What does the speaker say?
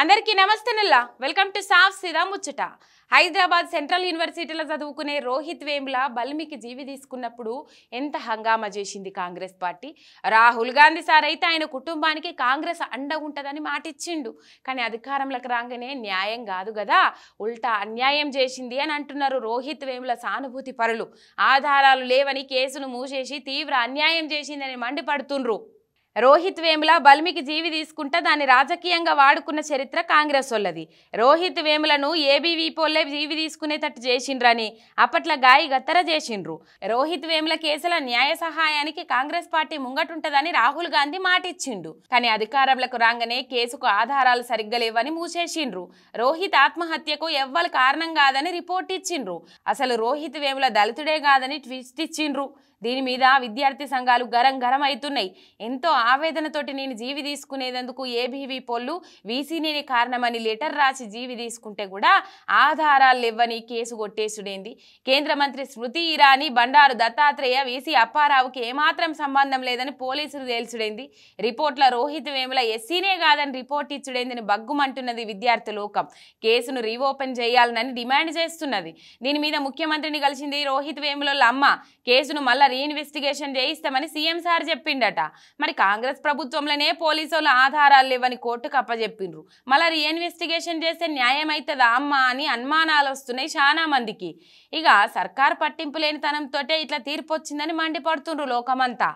అందరికీ నమస్తే నల్లా వెల్కమ్ టు సాఫ్ సిదా ముచ్చట హైదరాబాద్ సెంట్రల్ యూనివర్సిటీలో చదువుకునే రోహిత్ వేముల బల్మికి జీవి తీసుకున్నప్పుడు ఎంత హంగామా చేసింది కాంగ్రెస్ పార్టీ రాహుల్ గాంధీ సార్ అయితే ఆయన కుటుంబానికి కాంగ్రెస్ అండ ఉంటుందని మాటిచ్చిండు కానీ అధికారంలోకి రాగానే న్యాయం కాదు కదా ఉల్టా అన్యాయం చేసింది అని అంటున్నారు రోహిత్ వేముల సానుభూతి పరులు ఆధారాలు లేవని కేసును మూసేసి తీవ్ర అన్యాయం చేసిందని మండిపడుతుండ్రు రోహిత్ వేముల బల్మికి జీవి తీసుకుంటే దాన్ని రాజకీయంగా వాడుకున్న చరిత్ర కాంగ్రెస్ వాళ్ళది రోహిత్ వేములను ఏబీవీ పోలే జీవి తీసుకునేటట్టు చేసిండ్రని అప్పట్లో గాయి గత్తర చేసిండ్రు రోహిత్ వేముల కేసుల న్యాయ సహాయానికి కాంగ్రెస్ పార్టీ ముంగటుంటదని రాహుల్ గాంధీ మాటిచ్చిండు కానీ అధికారంలోకి రాగానే కేసుకు ఆధారాలు సరిగ్గా లేవని మూసేసిండ్రు రోహిత్ ఆత్మహత్యకు ఎవ్వరు కారణం కాదని రిపోర్ట్ ఇచ్చిండ్రు అసలు రోహిత్ వేముల దళితుడే కాదని ట్విస్ట్ ఇచ్చిండ్రు దీని మీద విద్యార్థి సంఘాలు గరం గరం అవుతున్నాయి ఎంతో ఆవేదనతోటి నేను జీవి తీసుకునేందుకు ఏబీవీ పొల్లు వీసీనే కారణమని లెటర్ రాసి జీవి తీసుకుంటే కూడా ఆధారాలు ఇవ్వని కేసు కొట్టేసుడేంది కేంద్ర మంత్రి స్మృతి ఇరానీ బండారు దత్తాత్రేయ వీసీ అప్పారావుకి ఏమాత్రం సంబంధం లేదని పోలీసులు తేల్చుడేంది రిపోర్ట్ల రోహిత్ వేముల ఎస్సీనే కాదని రిపోర్ట్ ఇచ్చుడేందని బగ్గుమంటున్నది విద్యార్థి లోకం కేసును రీఓపెన్ చేయాలని డిమాండ్ చేస్తున్నది దీని మీద ముఖ్యమంత్రిని కలిసింది రోహిత్ వేముల అమ్మ కేసును మళ్ళా రీఇన్వెస్టిగేషన్ చేయిస్తామని సీఎం సార్ చెప్పిండట మరి కాంగ్రెస్ ప్రభుత్వంలోనే పోలీసులు ఆధారాలు లేవని కోర్టుకు అప్పజెప్పిండ్రు మళ్ళీ రీఇన్వెస్టిగేషన్ చేస్తే న్యాయం అవుతుందా అమ్మా అని అనుమానాలు వస్తున్నాయి చాలా మందికి ఇక సర్కార్ పట్టింపు లేనితనంతోటే ఇట్లా తీర్పు వచ్చిందని మండిపడుతుండ్రు లోకమంతా